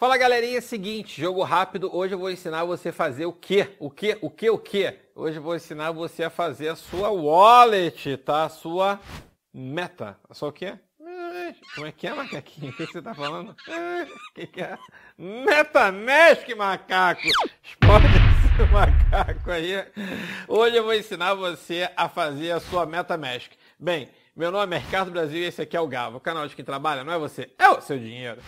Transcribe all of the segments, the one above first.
Fala galerinha, é seguinte, jogo rápido. Hoje eu vou ensinar você a fazer o quê? O quê? O quê? O quê? Hoje eu vou ensinar você a fazer a sua wallet, tá? A sua meta. Só o quê? Eh, como é que é, macaquinho? O que você tá falando? Eh, o que, que é? Metamask, macaco! Explode esse macaco aí. Hoje eu vou ensinar você a fazer a sua Metamask. Bem, meu nome é Ricardo Brasil e esse aqui é o Gava, o canal de quem trabalha, não é você, é o seu dinheiro.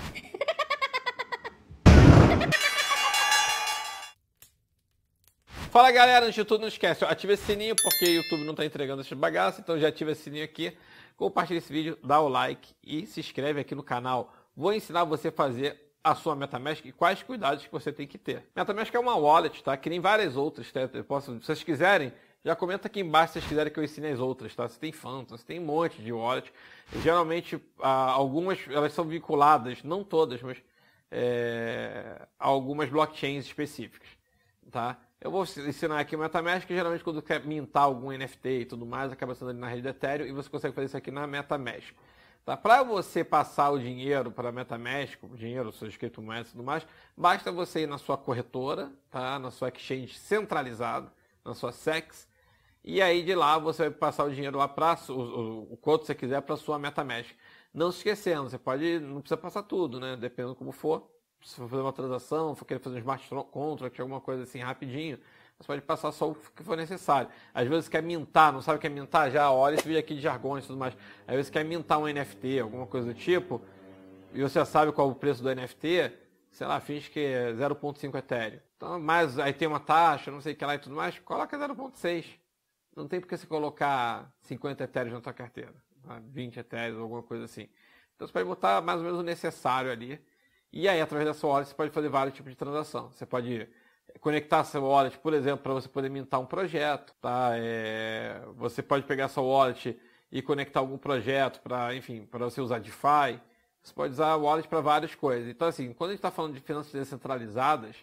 Fala galera, antes de tudo não esquece, ativa esse sininho porque o YouTube não está entregando esses bagaços, então já ativa esse sininho aqui, compartilha esse vídeo, dá o like e se inscreve aqui no canal. Vou ensinar você a fazer a sua MetaMask e quais cuidados que você tem que ter. MetaMask é uma wallet, tá? Que nem várias outras, tá? Eu posso, se vocês quiserem, já comenta aqui embaixo se vocês quiserem que eu ensine as outras, tá? Você tem Phantom, você tem um monte de wallet. geralmente, algumas elas são vinculadas, não todas, mas é, algumas blockchains específicas, tá? Eu vou ensinar aqui MetaMask, que geralmente quando quer mintar algum NFT e tudo mais, acaba sendo ali na rede do Ethereum e você consegue fazer isso aqui na MetaMask. Tá? Para você passar o dinheiro para a MetaMask, o dinheiro, suas criptomoedas e tudo mais, basta você ir na sua corretora, tá? na sua exchange centralizada, na sua SEX, e aí de lá você vai passar o dinheiro lá para o, o, o quanto você quiser para sua MetaMask. Não se esquecendo, você pode, não precisa passar tudo, né? Dependendo como for, se for fazer uma transação, for querer fazer um smart contract, alguma coisa assim rapidinho, você pode passar só o que for necessário. Às vezes quer mintar, não sabe o que é mintar? Já olha esse vídeo aqui de jargões e tudo mais. Às vezes quer mintar um NFT, alguma coisa do tipo, e você já sabe qual é o preço do NFT, sei lá, finge que é 0.5 Ethereum. Então, mas aí tem uma taxa, não sei o que lá e tudo mais, coloca 0.6. Não tem por que você colocar 50 Ethereum na sua carteira, 20 Ethereum, alguma coisa assim. Então você pode botar mais ou menos o necessário ali e aí, através da sua wallet, você pode fazer vários tipos de transação. Você pode conectar seu wallet, por exemplo, para você poder mintar um projeto, tá? É... Você pode pegar sua wallet e conectar algum projeto para, enfim, para você usar DeFi. Você pode usar a wallet para várias coisas. Então, assim, quando a gente está falando de finanças descentralizadas,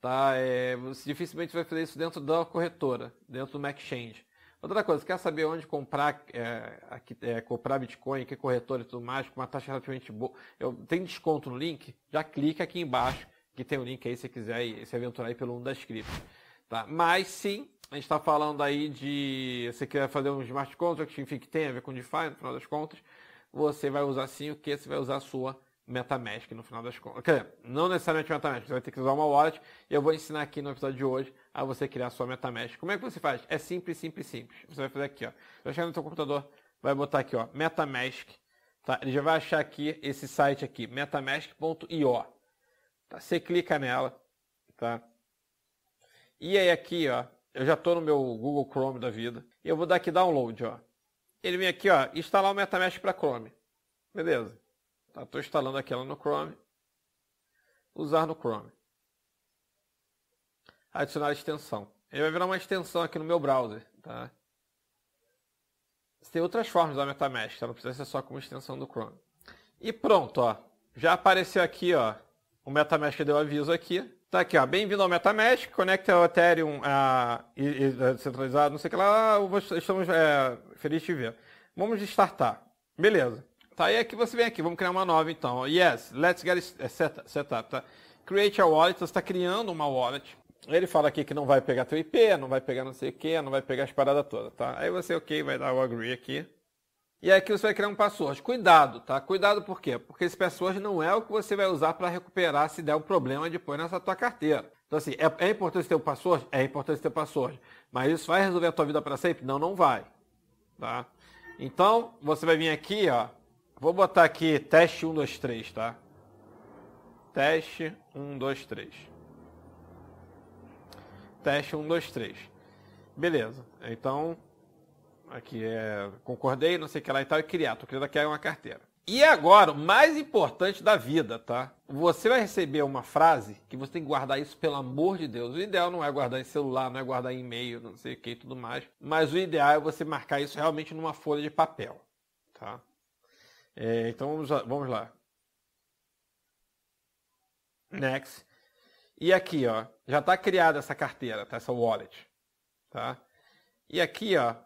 tá? É... Você dificilmente vai fazer isso dentro da corretora, dentro do exchange. Outra coisa, quer saber onde comprar, é, aqui, é, comprar Bitcoin, que corretora e tudo mais, com uma taxa relativamente boa? Eu, tem desconto no link? Já clica aqui embaixo, que tem o um link aí se você quiser e se aventurar aí pelo mundo das criptos. Tá? Mas sim, a gente está falando aí de você quer fazer um smart contract, enfim, que tem a ver com DeFi, no final das contas, você vai usar sim o que? Você vai usar a sua MetaMask no final das contas. Quer dizer, não necessariamente MetaMask, você vai ter que usar uma wallet. E eu vou ensinar aqui no episódio de hoje a você criar a sua MetaMask. Como é que você faz? É simples, simples, simples. Você vai fazer aqui, ó. Você vai chegar no seu computador, vai botar aqui, ó, MetaMask. Tá? Ele já vai achar aqui esse site aqui, metamask.io. Tá? Você clica nela, tá? E aí aqui, ó, eu já tô no meu Google Chrome da vida. E eu vou dar aqui download, ó. Ele vem aqui, ó, instalar o MetaMask para Chrome. Beleza. Estou instalando aquela no Chrome. Usar no Chrome. Adicionar extensão. Ele vai virar uma extensão aqui no meu browser. Tá? Você tem outras formas da MetaMask, tá? não precisa ser só como extensão do Chrome. E pronto, ó. Já apareceu aqui, ó. O MetaMask deu aviso aqui. Tá aqui, ó. Bem-vindo ao MetaMask. Conecta ao Ethereum a, a, centralizado, não sei o que lá. Estamos é, felizes de ver. Vamos startar. Beleza. Tá aí que você vem aqui, vamos criar uma nova então. Yes, let's get set, set up, tá? Create a wallet, você está criando uma wallet. Ele fala aqui que não vai pegar teu IP, não vai pegar não sei o que, não vai pegar as paradas todas, tá? Aí você, ok, vai dar o agree aqui. E aqui você vai criar um password. Cuidado, tá? Cuidado por quê? Porque esse password não é o que você vai usar para recuperar se der um problema depois nessa tua carteira. Então assim, é, é importante ter o um password? É importante ter o um password. Mas isso vai resolver a tua vida para sempre? Não, não vai. Tá? Então, você vai vir aqui, ó, Vou botar aqui teste 1, 2, 3, tá? Teste 1, 2, 3. Teste 1, 2, 3. Beleza. Então, aqui é concordei, não sei o que lá e tal, e criar. Tô criando aqui uma carteira. E agora, o mais importante da vida, tá? Você vai receber uma frase que você tem que guardar isso, pelo amor de Deus. O ideal não é guardar em celular, não é guardar em e-mail, não sei o que e tudo mais. Mas o ideal é você marcar isso realmente numa folha de papel, tá? É, então vamos lá, vamos lá. Next. E aqui, ó, já está criada essa carteira, tá? Essa wallet, tá? E aqui, ó,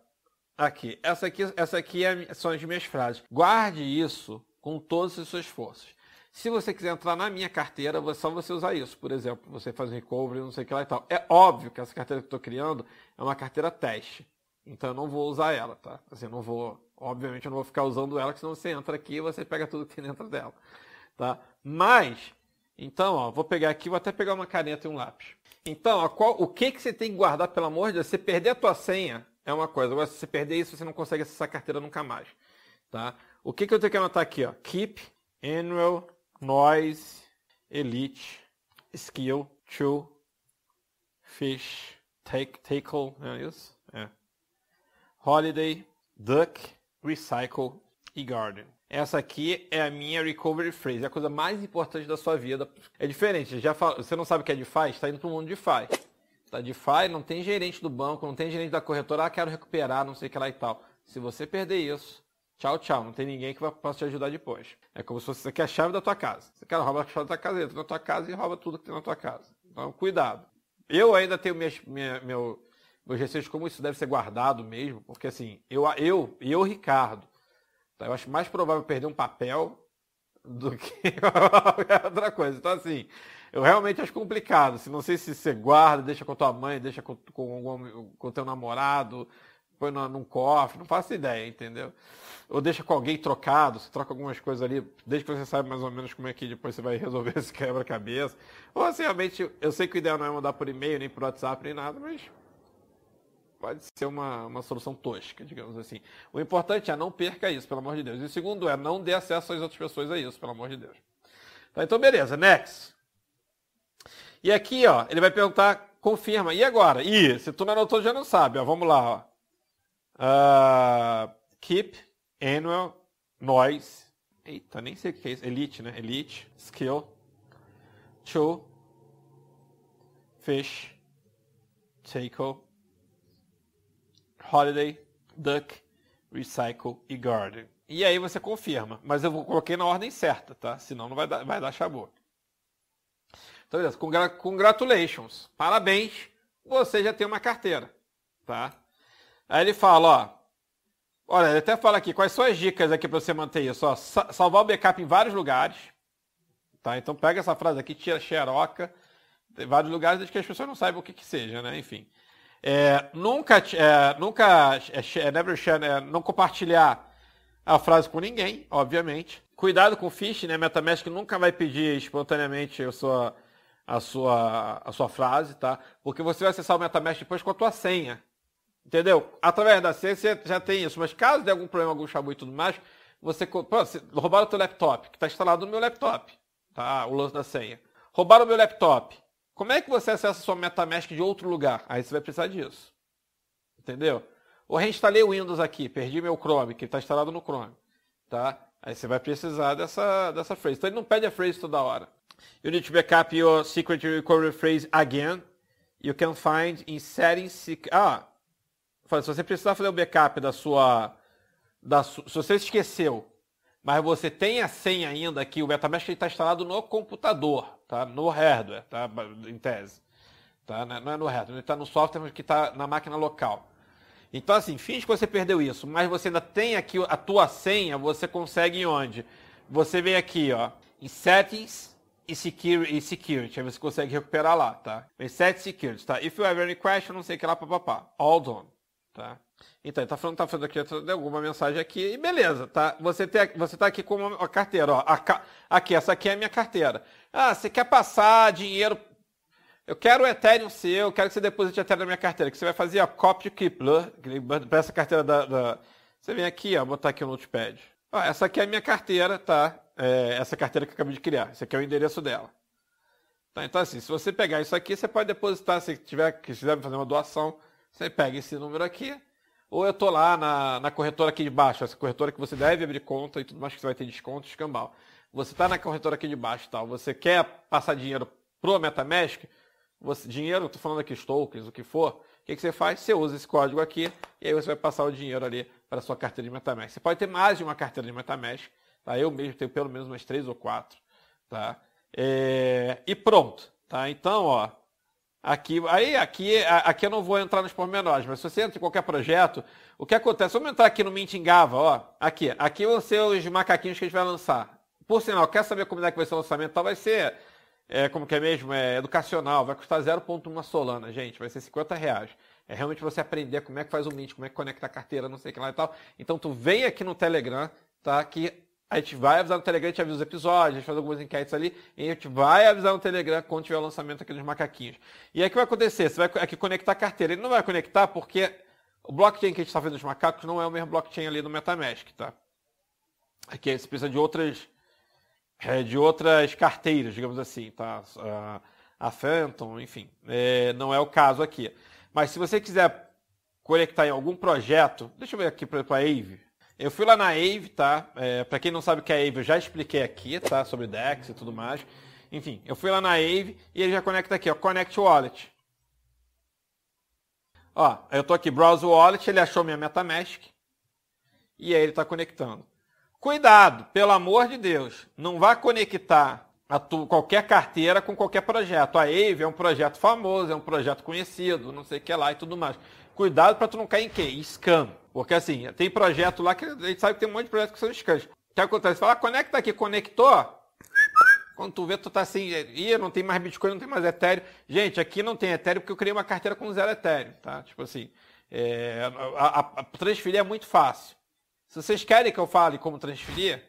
aqui, essa aqui, essa aqui é, são as minhas frases. Guarde isso com todos os seus esforços. Se você quiser entrar na minha carteira, é só você usar isso. Por exemplo, você faz um recovery, não sei o que lá e tal. É óbvio que essa carteira que eu estou criando é uma carteira teste. Então eu não vou usar ela, tá? Assim, não vou Obviamente eu não vou ficar usando ela, senão você entra aqui e você pega tudo que tem dentro dela. Tá? Mas, então, ó, vou pegar aqui, vou até pegar uma caneta e um lápis. Então, ó, qual, o que, que você tem que guardar, pelo amor de Deus? Se perder a tua senha, é uma coisa. Agora, se você perder isso, você não consegue acessar a carteira nunca mais. Tá? O que, que eu tenho que anotar aqui? Ó? Keep Annual Noise Elite Skill to Fish Take, take all não é isso? É. Holiday Duck recycle e garden. Essa aqui é a minha recovery phrase, é a coisa mais importante da sua vida. É diferente, já fal... você não sabe o que é DeFi? Está indo para o mundo DeFi. Tá DeFi, não tem gerente do banco, não tem gerente da corretora, ah, quero recuperar, não sei o que lá e tal. Se você perder isso, tchau, tchau, não tem ninguém que vai, possa te ajudar depois. É como se fosse você quer a chave da tua casa. Você quer roubar a chave da tua casa, entra na tua casa e rouba tudo que tem na tua casa. Então, cuidado. Eu ainda tenho minhas, minha, meu meus receios como isso deve ser guardado mesmo, porque assim, eu, eu, eu Ricardo, tá? eu acho mais provável perder um papel do que outra coisa. Então, assim, eu realmente acho complicado. Assim, não sei se você guarda, deixa com tua mãe, deixa com, com, com teu namorado, põe no, num cofre, não faço ideia, entendeu? Ou deixa com alguém trocado, você troca algumas coisas ali, desde que você saiba mais ou menos como é que depois você vai resolver esse quebra-cabeça. Ou, assim, realmente, eu sei que o ideal não é mandar por e-mail, nem por WhatsApp, nem nada, mas pode ser uma, uma solução tosca, digamos assim. O importante é não perca isso, pelo amor de Deus. E segundo é não dê acesso às outras pessoas a isso, pelo amor de Deus. Tá, então, beleza, next. E aqui, ó, ele vai perguntar, confirma. E agora? E se tu não anotou, já não sabe. Ó, vamos lá. Ó. Uh, keep annual noise. Eita, nem sei o que é isso. Elite, né? Elite, skill, to, fish, tackle, Holiday, Duck, Recycle e Garden. E aí você confirma. Mas eu coloquei na ordem certa, tá? Senão não vai dar, vai dar chabu. Então, beleza. Congra congratulations. Parabéns. Você já tem uma carteira, tá? Aí ele fala, ó. Olha, ele até fala aqui, quais são as dicas aqui para você manter isso? Ó, sa salvar o backup em vários lugares. Tá? Então pega essa frase aqui, tira xeroca. Tem vários lugares desde que as pessoas não saibam o que, que seja, né? Enfim. É, é, nunca, é, nunca, é, share, é, não compartilhar a frase com ninguém, obviamente. Cuidado com o phishing, né? MetaMask nunca vai pedir espontaneamente a sua, a sua, a sua frase, tá? Porque você vai acessar o MetaMask depois com a tua senha, entendeu? Através da senha você já tem isso, mas caso de algum problema, algum chabu e tudo mais, você, pô, você roubaram o teu laptop, que está instalado no meu laptop, tá? O lance da senha. Roubaram o meu laptop. Como é que você acessa sua MetaMask de outro lugar? Aí você vai precisar disso. Entendeu? Ou reinstalei o Windows aqui, perdi meu Chrome, que está instalado no Chrome. Tá? Aí você vai precisar dessa, dessa phrase. Então ele não pede a phrase toda hora. You need to backup your secret recovery phrase again. You can find in settings... Ah, se você precisar fazer o backup da sua... Da, se você esqueceu mas você tem a senha ainda que o MetaMask está instalado no computador, tá? No hardware, tá? Em tese. Tá? Não é, é no hardware, ele está no software que está na máquina local. Então, assim, finge que você perdeu isso, mas você ainda tem aqui a tua senha, você consegue onde? Você vem aqui, ó, em Settings e Security, e security aí você consegue recuperar lá, tá? Em e Security, tá? If you have any question, não sei o que lá, papapá. All done, tá? Então, ele tá falando, tá falando aqui alguma mensagem aqui, e beleza, tá? Você, tem, você tá aqui com uma, uma carteira, ó. A, aqui, essa aqui é a minha carteira. Ah, você quer passar dinheiro. Eu quero o Ethereum seu, eu quero que você deposite Ethereum na minha carteira. Que você vai fazer a copy Kipler, para essa carteira da, da, Você vem aqui, ó, botar aqui o Notepad. Ó, essa aqui é a minha carteira, tá? É, essa carteira que eu acabei de criar. Esse aqui é o endereço dela. Tá, então assim, se você pegar isso aqui, você pode depositar, se tiver, se quiser fazer uma doação, você pega esse número aqui ou eu tô lá na, na corretora aqui de baixo, essa corretora que você deve abrir conta e tudo mais que você vai ter desconto, escambau. Você está na corretora aqui de baixo tal, você quer passar dinheiro pro MetaMask, você, dinheiro, estou falando aqui tokens, o que for, o que, que, você faz? Você usa esse código aqui e aí você vai passar o dinheiro ali para sua carteira de MetaMask. Você pode ter mais de uma carteira de MetaMask, tá? Eu mesmo tenho pelo menos umas três ou quatro, tá? É, e pronto, tá? Então, ó, Aqui, aí, aqui, aqui eu não vou entrar nos pormenores, mas se você entra em qualquer projeto, o que acontece? Vamos entrar aqui no Mintingava, ó. Aqui, aqui vão ser os macaquinhos que a gente vai lançar. Por sinal, quer saber como é que vai ser o lançamento? Então vai ser, é, como que é mesmo? É educacional, vai custar 0.1 solana, gente, vai ser 50 reais. É realmente você aprender como é que faz o Mint, como é que conecta a carteira, não sei o que lá e tal. Então tu vem aqui no Telegram, tá? Que a gente vai avisar no Telegram, a gente avisa os episódios, a gente faz algumas enquetes ali, e a gente vai avisar no Telegram quando tiver o lançamento aqui dos macaquinhos. E aí o que vai acontecer? Você vai aqui é conectar a carteira. Ele não vai conectar porque o blockchain que a gente está vendo dos macacos não é o mesmo blockchain ali do Metamask, tá? Aqui é você precisa de outras, é, de outras carteiras, digamos assim, tá? A Phantom, enfim, é, não é o caso aqui. Mas se você quiser conectar em algum projeto, deixa eu ver aqui, por exemplo, a Ave, eu fui lá na Ave, tá? É, para quem não sabe o que é Ave, eu já expliquei aqui, tá? Sobre DEX e tudo mais. Enfim, eu fui lá na Ave e ele já conecta aqui, ó, Connect Wallet. Ó, eu tô aqui, Browse Wallet, ele achou minha MetaMask e aí ele tá conectando. Cuidado, pelo amor de Deus, não vá conectar tu, qualquer carteira com qualquer projeto. A Ave é um projeto famoso, é um projeto conhecido, não sei o que lá e tudo mais. Cuidado para tu não cair em quê? scam. Porque assim, tem projeto lá que a gente sabe que tem um monte de projetos que são scans. O que acontece? Fala, ah, conecta aqui, conectou. Quando tu vê, tu tá assim, ih, não tem mais Bitcoin, não tem mais Ethereum. Gente, aqui não tem Ethereum porque eu criei uma carteira com zero Ethereum, tá? Tipo assim, é, a, a, a transferir é muito fácil. Se vocês querem que eu fale como transferir,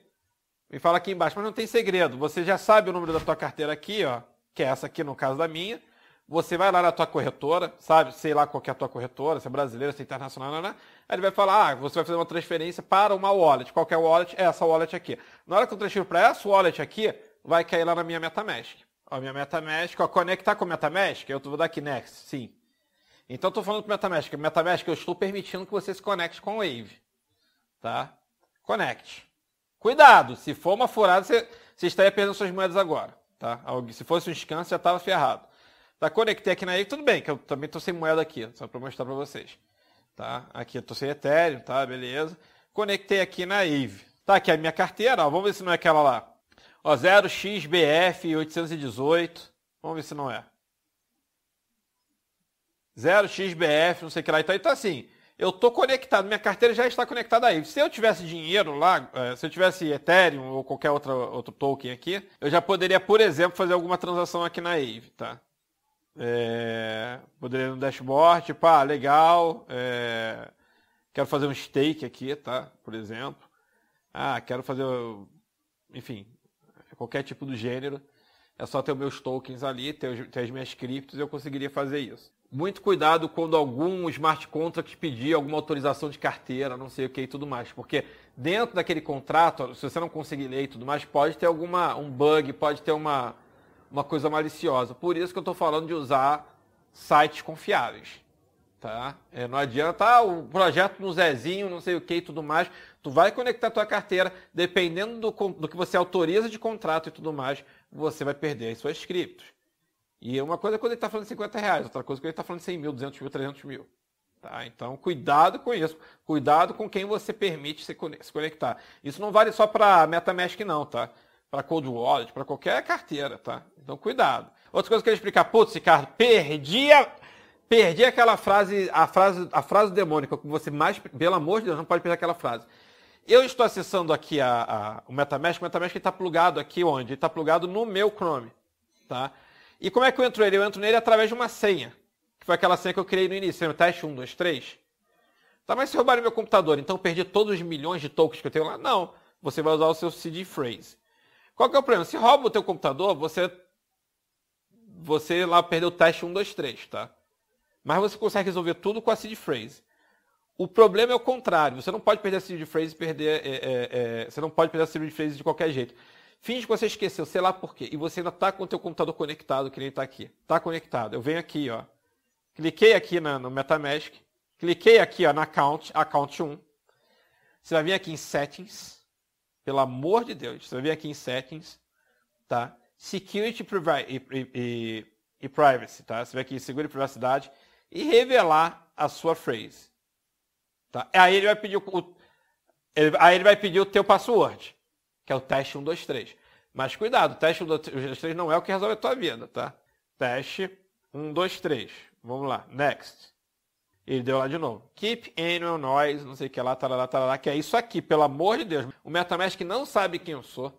me fala aqui embaixo, mas não tem segredo. Você já sabe o número da tua carteira aqui, ó, que é essa aqui no caso da minha. Você vai lá na tua corretora, sabe? Sei lá qual é a tua corretora, se é brasileira, se é internacional, não, né, não, né, né. Aí ele vai falar, ah, você vai fazer uma transferência para uma wallet. Qual é a wallet? É essa wallet aqui. Na hora que eu transfiro para essa wallet aqui, vai cair lá na minha MetaMask. A minha MetaMask, ó, conectar com a MetaMask, eu vou dar aqui next, sim. Então estou falando com MetaMask, MetaMask eu estou permitindo que você se conecte com o Wave, tá? Conecte. Cuidado, se for uma furada, você, você estaria perdendo suas moedas agora, tá? Se fosse um scan, você já estava ferrado. Tá, conectei aqui na Eve, tudo bem, que eu também tô sem moeda aqui, só para mostrar para vocês. Tá, aqui eu tô sem Ethereum, tá, beleza. Conectei aqui na Eve. Tá, aqui a minha carteira, ó, vamos ver se não é aquela lá. Ó, 0xBF818, vamos ver se não é. 0xBF, não sei o que lá. Então, então assim, eu tô conectado, minha carteira já está conectada aí. Se eu tivesse dinheiro lá, é, se eu tivesse Ethereum ou qualquer outra, outro token aqui, eu já poderia, por exemplo, fazer alguma transação aqui na Eve, tá? É, poderia no dashboard, pá, legal. É, quero fazer um stake aqui, tá? Por exemplo. Ah, quero fazer, enfim, qualquer tipo do gênero. É só ter os meus tokens ali, ter, ter as minhas criptos, eu conseguiria fazer isso. Muito cuidado quando algum smart contract pedir alguma autorização de carteira, não sei o que e tudo mais, porque dentro daquele contrato, se você não conseguir ler e tudo mais, pode ter alguma um bug, pode ter uma uma coisa maliciosa. Por isso que eu estou falando de usar sites confiáveis. Tá? É, não adianta, ah, o projeto no Zezinho, não sei o que e tudo mais. Tu vai conectar tua carteira, dependendo do, do que você autoriza de contrato e tudo mais, você vai perder as suas criptos. E é uma coisa é quando ele está falando de 50 reais, outra coisa é quando ele está falando de 100 mil, 200 mil, 300 mil. Tá? Então, cuidado com isso. Cuidado com quem você permite se conectar. Isso não vale só para MetaMask, não, tá? para cold wallet, para qualquer carteira, tá? Então cuidado. Outra coisa que eu queria explicar, putz, Ricardo, perdi a, perdi aquela frase, a frase, a frase demônica que você mais, pelo amor de Deus, não pode perder aquela frase. Eu estou acessando aqui a, a o MetaMask, o MetaMask está plugado aqui onde? Ele está plugado no meu Chrome, tá? E como é que eu entro nele? Eu entro nele através de uma senha, que foi aquela senha que eu criei no início, no teste 1, 2, 3. Tá, mas se roubaram meu computador, então perdi todos os milhões de tokens que eu tenho lá? Não, você vai usar o seu seed phrase. Qual que é o problema? Se rouba o teu computador, você você lá perdeu o teste 1, 2, 3, tá? Mas você consegue resolver tudo com a seed phrase. O problema é o contrário. Você não pode perder a seed phrase perder. É, é, é, você não pode perder a seed phrase de qualquer jeito. Finge que você esqueceu, sei lá por quê. E você ainda está com o teu computador conectado, que nem está aqui. Está conectado. Eu venho aqui, ó. Cliquei aqui na, no Metamask. Cliquei aqui ó, na Account, Account 1. Você vai vir aqui em Settings. Pelo amor de Deus. Você vai aqui em settings, tá? Security e, e, e, e privacy, tá? Você vai aqui em Segurança e privacidade e revelar a sua phrase. Tá? Aí ele vai pedir o, ele, aí ele vai pedir o teu password, que é o teste 123. Mas cuidado, o teste 123 não é o que resolve a tua vida, tá? Teste 123. Vamos lá, next. Ele deu lá de novo. Keep annual noise, não sei o que lá, tarará, tarará, que é isso aqui, pelo amor de Deus. O Metamask não sabe quem eu sou.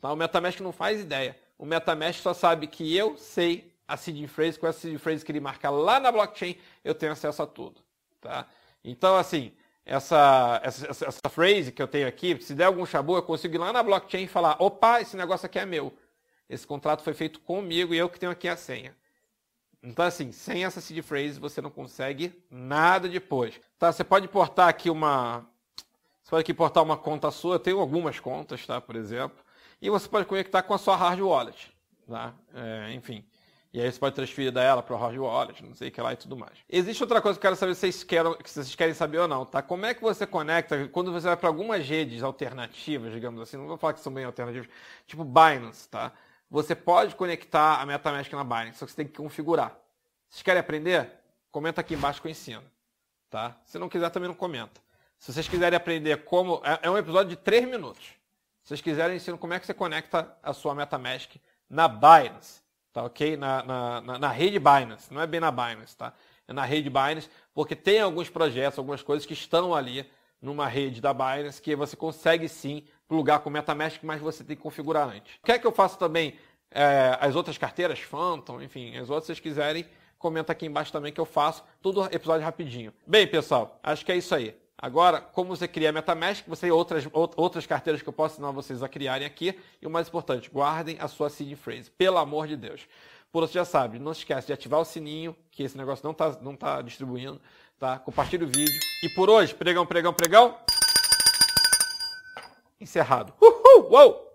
Tá? O Metamask não faz ideia. O Metamask só sabe que eu sei a seed phrase, com essa é seed phrase que ele marca lá na blockchain, eu tenho acesso a tudo. Tá? Então, assim, essa, essa, essa, essa phrase que eu tenho aqui, se der algum chabu, eu consigo ir lá na blockchain e falar, opa, esse negócio aqui é meu. Esse contrato foi feito comigo e eu que tenho aqui a senha. Então, assim, sem essa seed phrase você não consegue nada depois. Tá? Você pode importar aqui uma. Você pode aqui importar uma conta sua, eu tenho algumas contas, tá? Por exemplo. E você pode conectar com a sua hard wallet. Tá? É, enfim. E aí você pode transferir dela para o hard wallet, não sei o que lá e tudo mais. Existe outra coisa que eu quero saber se vocês, querem, se vocês querem saber ou não, tá? Como é que você conecta, quando você vai para algumas redes alternativas, digamos assim, não vou falar que são bem alternativas, tipo Binance, tá? Você pode conectar a MetaMask na Binance, só que você tem que configurar. Vocês querem aprender? Comenta aqui embaixo que eu ensino. Tá? Se não quiser, também não comenta. Se vocês quiserem aprender como. É, é um episódio de 3 minutos. Se vocês quiserem, eu ensino como é que você conecta a sua MetaMask na Binance. Tá ok? Na, na, na, na rede Binance. Não é bem na Binance, tá? É na rede Binance, porque tem alguns projetos, algumas coisas que estão ali numa rede da Binance que você consegue sim plugar com o MetaMask, mas você tem que configurar antes. Quer que eu faça também é, as outras carteiras, Phantom, enfim, as outras, se vocês quiserem, comenta aqui embaixo também que eu faço. Tudo episódio rapidinho. Bem, pessoal, acho que é isso aí. Agora, como você cria MetaMask, você tem outras, outras carteiras que eu posso ensinar vocês a criarem aqui. E o mais importante, guardem a sua seed phrase, pelo amor de Deus. Por você já sabe, não esquece de ativar o sininho, que esse negócio não está não tá distribuindo, tá? Compartilhe o vídeo. E por hoje, pregão, pregão, pregão encerrado. Uhul! Uou!